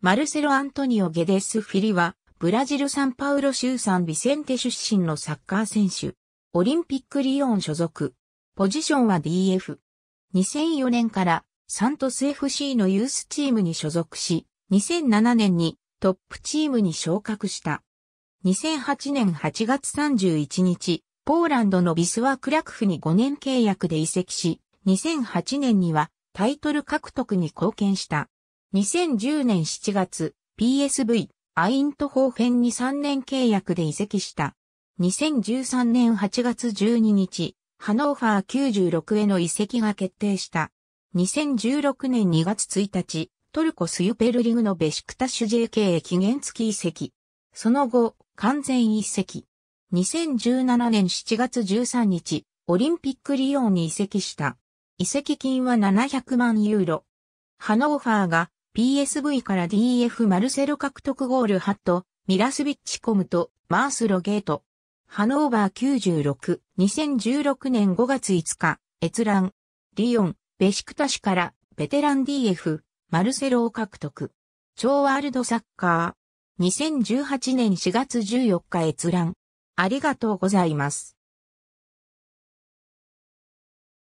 マルセロ・アントニオ・ゲデス・フィリは、ブラジル・サンパウロ州サンビセンテ出身のサッカー選手。オリンピックリオン所属。ポジションは DF。2004年からサントス FC のユースチームに所属し、2007年にトップチームに昇格した。2008年8月31日、ポーランドのビスワクラクフに5年契約で移籍し、2008年にはタイトル獲得に貢献した。2010年7月、PSV、アイントホーフェンに3年契約で移籍した。2013年8月12日、ハノーファー96への移籍が決定した。2016年2月1日、トルコスユペルリグのベシクタッシュ JK へ期限付き移籍。その後、完全移籍。2017年7月13日、オリンピックリオンに移籍した。移籍金は700万ユーロ。ハノーファーが PSV から DF マルセロ獲得ゴールハット、ミラスビッチコムとマースロゲート。ハノーバー96、2016年5月5日、閲覧。リヨン、ベシクタシからベテラン DF、マルセロを獲得。超ワールドサッカー。2018年4月14日閲覧。ありがとうございます。